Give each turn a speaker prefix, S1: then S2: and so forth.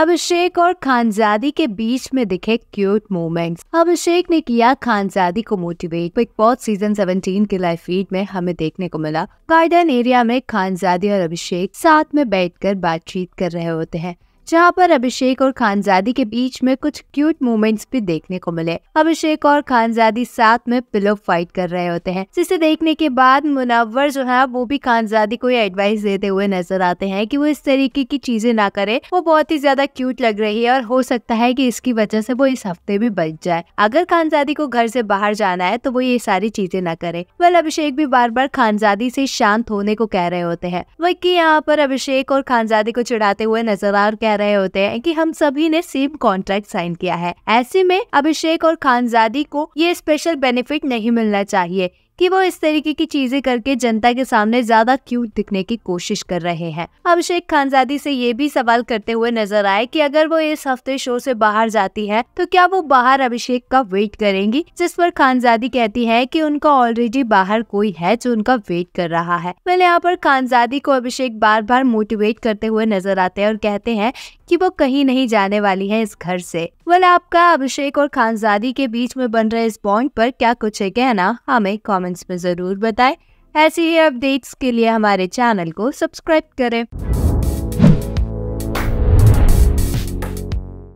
S1: अभिषेक और खानजादी के बीच में दिखे क्यूट मोमेंट्स अभिषेक ने किया खानजादी को मोटिवेट बिग बॉस सीजन 17 के लाइव फीड में हमें देखने को मिला गार्डन एरिया में खानजादी और अभिषेक साथ में बैठकर बातचीत कर रहे होते हैं जहां पर अभिषेक और खानजादी के बीच में कुछ क्यूट मोमेंट्स भी देखने को मिले अभिषेक और खानजादी साथ में पिलो फाइट कर रहे होते हैं जिसे देखने के बाद मुनावर जो है वो भी खानजादी को ये एडवाइस देते हुए नजर आते हैं कि वो इस तरीके की चीजें ना करे वो बहुत ही ज्यादा क्यूट लग रही है और हो सकता है की इसकी वजह से वो इस हफ्ते भी बच जाए अगर खानजादी को घर से बाहर जाना है तो वो ये सारी चीजें ना करे वह अभिषेक भी बार बार खानजादी से शांत होने को कह रहे होते हैं वही यहाँ पर अभिषेक और खानजादी को चिड़ाते हुए नजर आ और कह रहे होते हैं कि हम सभी ने सेम कॉन्ट्रैक्ट साइन किया है ऐसे में अभिषेक और खानजादी को ये स्पेशल बेनिफिट नहीं मिलना चाहिए कि वो इस तरीके की चीजें करके जनता के सामने ज्यादा क्यूट दिखने की कोशिश कर रहे हैं अभिषेक खानजादी से ये भी सवाल करते हुए नजर आए कि अगर वो इस हफ्ते शो से बाहर जाती है तो क्या वो बाहर अभिषेक का वेट करेंगी जिस पर खानजादी कहती है कि उनका ऑलरेडी बाहर कोई है जो उनका वेट कर रहा है पहले यहाँ पर खानजादी को अभिषेक बार बार मोटिवेट करते हुए नजर आते हैं और कहते हैं कि वो कहीं नहीं जाने वाली है इस घर से वाले आपका अभिषेक और खानजादी के बीच में बन रहे इस बॉन्ड पर क्या कुछ है कहना हमें कॉमेंट कमेंट्स में ज़रूर बताएं ऐसी ही अपडेट्स के लिए हमारे चैनल को सब्सक्राइब करें